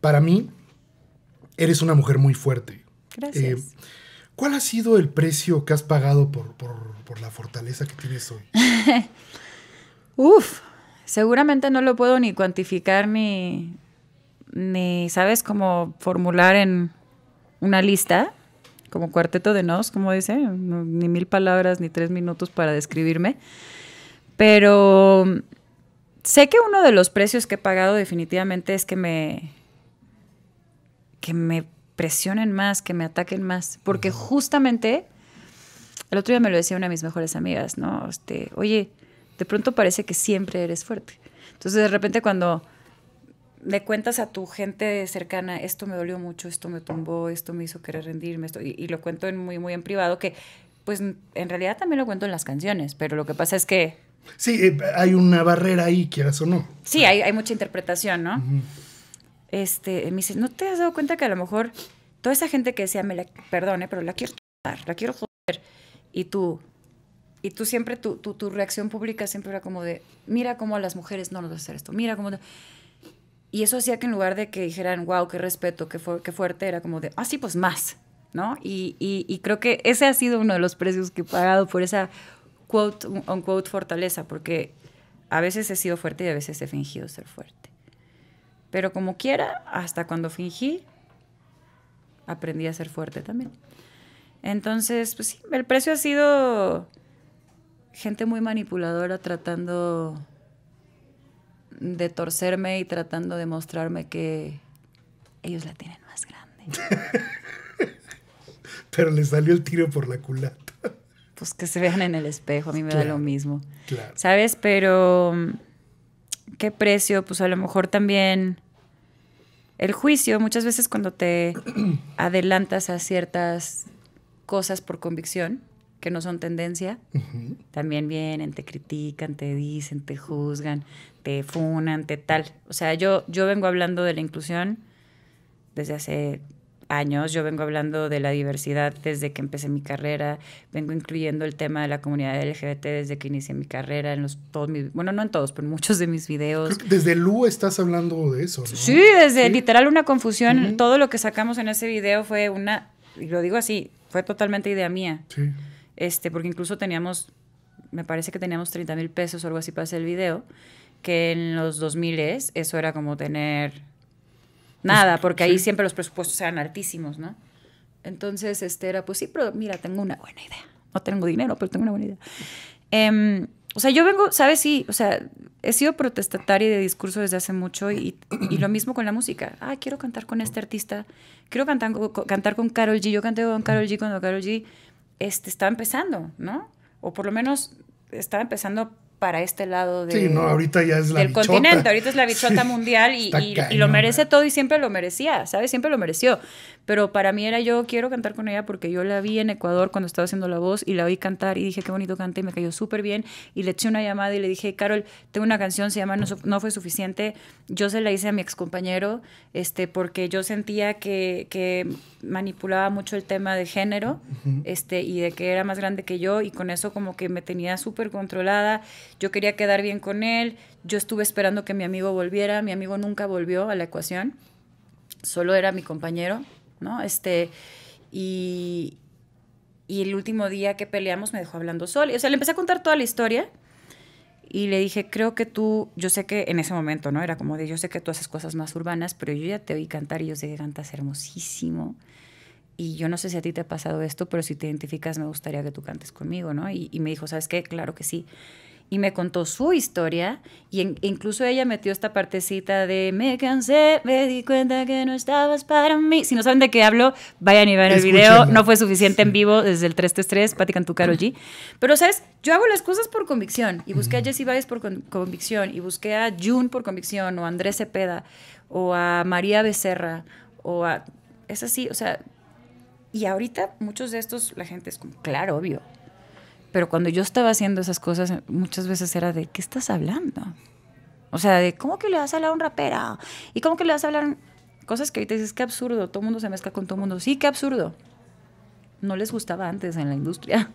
Para mí, eres una mujer muy fuerte. Gracias. Eh, ¿Cuál ha sido el precio que has pagado por, la fortaleza que tienes hoy? Uf, seguramente no lo puedo ni cuantificar ni, ni ¿sabes? cómo formular en una lista, como cuarteto de nos, como dice, ni mil palabras ni tres minutos para describirme. Pero sé que uno de los precios que he pagado definitivamente es que me, que me presionen más, que me ataquen más, porque justamente el otro día me lo decía una de mis mejores amigas, ¿no? Este, oye, de pronto parece que siempre eres fuerte. Entonces, de repente cuando le cuentas a tu gente cercana, esto me dolió mucho, esto me tumbó, esto me hizo querer rendirme, esto, y, lo cuento muy, muy en privado, que pues en realidad también lo cuento en las canciones, pero lo que pasa es que... Sí, eh, hay una barrera ahí, quieras o no. Sí, hay, mucha interpretación, ¿no? este, me dice, ¿no te has dado cuenta que a lo mejor toda esa gente que decía, me la perdone, pero la quiero joder, la quiero joder? Y tú, y tú siempre, tu, tu, tu, reacción pública siempre era como de, mira cómo a las mujeres no nos a hacer esto, mira cómo... Y eso hacía que en lugar de que dijeran, wow, qué respeto, qué, qué fuerte, era como de, ah, sí, pues más, ¿no? Y, y, y, creo que ese ha sido uno de los precios que he pagado por esa quote, unquote fortaleza, porque a veces he sido fuerte y a veces he fingido ser fuerte. Pero como quiera, hasta cuando fingí, aprendí a ser fuerte también. Entonces, pues sí, el precio ha sido gente muy manipuladora tratando de torcerme y tratando de mostrarme que ellos la tienen más grande. Pero les salió el tiro por la culata. Pues que se vean en el espejo, a mí me da lo mismo. ¿Sabes? Pero qué precio, pues a lo mejor también el juicio, muchas veces cuando te adelantas a ciertas cosas por convicción, que no son tendencia, también vienen, te critican, te dicen, te juzgan, te funan, te tal. O sea, yo, yo vengo hablando de la inclusión desde hace años. Yo vengo hablando de la diversidad desde que empecé mi carrera, vengo incluyendo el tema de la comunidad LGBT desde que inicié mi carrera, en los todos mis, bueno, no en todos, pero en muchos de mis videos. Desde Lu estás hablando de eso, ¿no? Sí, desde literal una confusión. Todo lo que sacamos en ese video fue una, y lo digo así, fue totalmente idea mía. Sí. Este, porque incluso teníamos, me parece que teníamos 30 mil pesos o algo así para hacer el video, que en los 2000 eso era como tener pues, nada, porque ahí siempre los presupuestos eran altísimos, ¿no? Entonces, este era, pues sí, pero mira, tengo una buena idea. No tengo dinero, pero tengo una buena idea. Em, o sea, yo vengo, ¿sabes? Sí, o sea, he sido protestataria de discurso desde hace mucho y, y lo mismo con la música. Ah, quiero cantar con este artista, quiero cantar, cantar con Carol G. Yo canté con Carol G cuando Carol G este, estaba empezando, ¿no? O por lo menos estaba empezando para este lado ahorita del continente. Ahorita es la bichota mundial y, lo merece todo y siempre lo merecía, ¿sabes? Siempre lo mereció. Pero para mí era yo quiero cantar con ella porque yo la vi en Ecuador cuando estaba haciendo la voz y la oí cantar y dije qué bonito canta y me cayó súper bien. Y le eché una llamada y le dije, Carol, tengo una canción, se llama No, fue suficiente. Yo se la hice a mi excompañero este, porque yo sentía que, manipulaba mucho el tema de género este, y de que era más grande que yo y con eso como que me tenía súper controlada. Yo quería quedar bien con él. Yo estuve esperando que mi amigo volviera. Mi amigo nunca volvió a la ecuación. Solo era mi compañero. ¿no? Este, y, el último día que peleamos me dejó hablando sol O sea, le empecé a contar toda la historia y le dije, creo que tú, yo sé que en ese momento, ¿no? Era como de, yo sé que tú haces cosas más urbanas, pero yo ya te oí cantar y yo sé que cantas hermosísimo. Y yo no sé si a ti te ha pasado esto, pero si te identificas, me gustaría que tú cantes conmigo, ¿no? Y, y me dijo, ¿sabes qué? Claro que sí y me contó su historia y incluso ella metió esta partecita de me cansé, me di cuenta que no estabas para mí. Si no saben de qué hablo, vayan y vean el video. No fue suficiente en vivo desde el 333, Patican tu Karol G. Pero, ¿sabes? Yo hago las cosas por convicción y busqué a jessie Valles por convicción y busqué a June por convicción o a Andrés Cepeda o a María Becerra o a... Es así, o sea... Y ahorita muchos de estos, la gente es como, claro, obvio. Pero cuando yo estaba haciendo esas cosas, muchas veces era de, ¿qué estás hablando? O sea, de, ¿cómo que le vas a hablar a un rapera? ¿Y cómo que le vas a hablar? Cosas que ahorita dices, qué absurdo, todo el mundo se mezcla con todo el mundo. Sí, qué absurdo. No les gustaba antes en la industria.